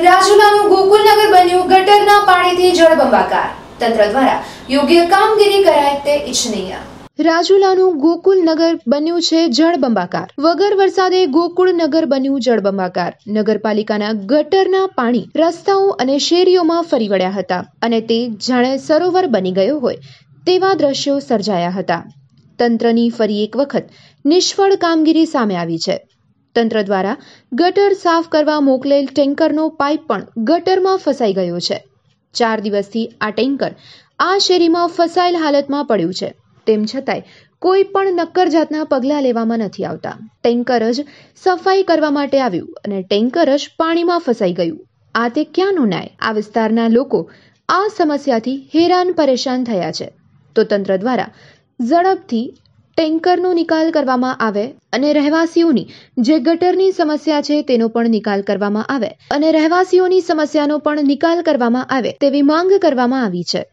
રાજુલાનું ગોકુલનગર બન્યું ગટરના પાણીથી જળબંબાકાર તંત્ર દ્વારા યોગ્ય કામગીરી કરાય તે ઇચ્છનીય રાજુલાનું ગોકુલનગર બન્યું છે જળબંબાકાર વગર વરસાદે ગોકુળનગર બન્યું જળબંબાકાર નગરપાલિકાના ગટરના પાણી રસ્તાઓ અને શેરીઓમાં ફરી વળ્યા હતા અને તે જાણે સરોવર બની ગયો હોય તેવા દ્રશ્યો સર્જાયા હતા તંત્રની ફરી એક વખત નિષ્ફળ કામગીરી સામે આવી છે તંત્ર દ્વારા ગટર સાફ કરવા મોકલેલ ટેન્કરનો પાઇપ પણ ગટરમાં ફસાઈ ગયો છે ચાર દિવસથી આ ટેન્કર આ શેરીમાં ફસાયેલ હાલતમાં પડ્યું છે તેમ છતાંય કોઈ પણ નક્કર જાતના પગલાં લેવામાં નથી આવતા ટેન્કર જ સફાઈ કરવા માટે આવ્યું અને ટેન્કર જ પાણીમાં ફસાઈ ગયું આ તે ક્યાંનો ન્યાય આ વિસ્તારના લોકો આ સમસ્યાથી હેરાન પરેશાન થયા છે તો તંત્ર દ્વારા ઝડપથી ટેન્કરનો નિકાલ કરવામાં આવે અને રહેવાસીઓની જે ગટરની સમસ્યા છે તેનો પણ નિકાલ કરવામાં આવે અને રહેવાસીઓની સમસ્યાનો પણ નિકાલ કરવામાં આવે તેવી માંગ કરવામાં આવી છે